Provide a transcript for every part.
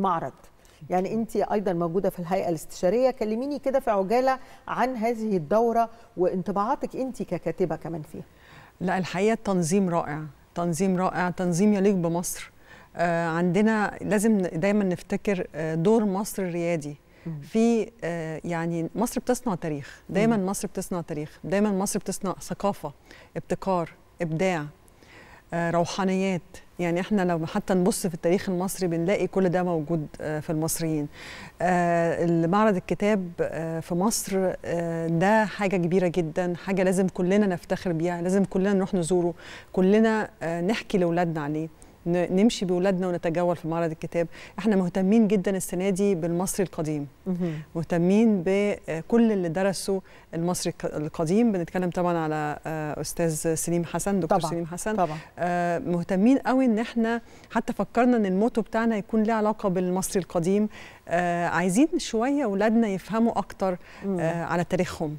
معرض يعني انت ايضا موجوده في الهيئه الاستشاريه كلميني كده في عجاله عن هذه الدوره وانطباعاتك انت ككاتبه كمان فيها لا الحقيقه التنظيم رائع تنظيم رائع تنظيم يليق بمصر آه عندنا لازم دايما نفتكر آه، دور مصر الريادي في آه، يعني مصر بتصنع تاريخ دايما مصر بتصنع تاريخ دايما مصر بتصنع ثقافه ابتكار ابداع آه، روحانيات يعني احنا لو حتى نبص في التاريخ المصري بنلاقي كل ده موجود آه، في المصريين آه، معرض الكتاب في مصر ده حاجه كبيره جدا حاجه لازم كلنا نفتخر بيها لازم كلنا نروح نزوره كلنا نحكي لاولادنا عليه نمشي باولادنا ونتجول في معرض الكتاب احنا مهتمين جدا السنه دي بالمصري القديم مهتمين بكل آه، اللي درسوا المصري القديم بنتكلم طبعا على آه، استاذ سليم حسن دكتور طبعا. سليم حسن طبعا. آه، مهتمين قوي ان احنا حتى فكرنا ان الموتو بتاعنا يكون له علاقه بالمصري القديم عايزين شويه اولادنا يفهموا اكتر على تاريخهم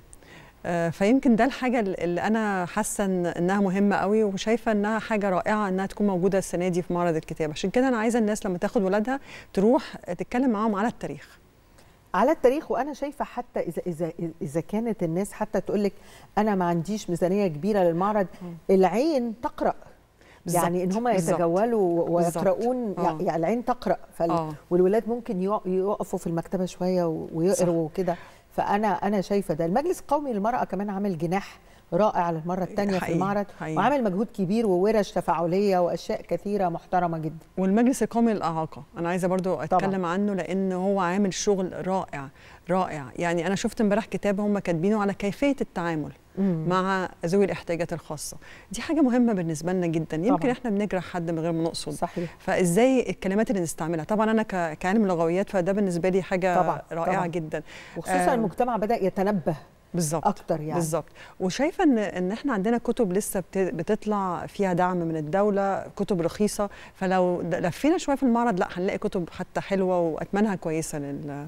آه، فيمكن ده الحاجه اللي انا حاسه انها مهمه قوي وشايفه انها حاجه رائعه انها تكون موجوده السنه دي في معرض الكتاب عشان كده انا عايزه الناس لما تاخد ولادها تروح تتكلم معاهم على التاريخ على التاريخ وانا شايفه حتى اذا اذا اذا كانت الناس حتى تقول لك انا ما عنديش ميزانيه كبيره للمعرض العين تقرا بالزبط. يعني ان هم يتجولوا ويقرؤون آه. يعني العين تقرا فال... آه. والولاد ممكن يقفوا في المكتبه شويه ويقروا وكده فانا انا شايفه ده المجلس القومي للمراه كمان عامل جناح رائع للمره إيه، الثانيه في المعرض حقيقي. وعامل مجهود كبير وورش تفاعليه واشياء كثيره محترمه جدا والمجلس القومي للاعاقه انا عايزه برضو اتكلم طبعا. عنه لان هو عامل شغل رائع رائع يعني انا شفت امبارح كتاب هم كاتبينه على كيفيه التعامل مع ذوي الاحتياجات الخاصه دي حاجه مهمه بالنسبه لنا جدا يمكن طبعا. احنا بنجرح حد من غير ما نقصد صحيح فازاي الكلمات اللي نستعملها طبعا انا كعالم لغويات فده بالنسبه لي حاجه طبعا. رائعه طبعا. جدا وخصوصا آه المجتمع بدا يتنبه بالظبط اكتر يعني بالظبط وشايفه ان ان احنا عندنا كتب لسه بتطلع فيها دعم من الدوله كتب رخيصه فلو لفينا شويه في المعرض لا هنلاقي كتب حتى حلوه واتمنها كويسه لل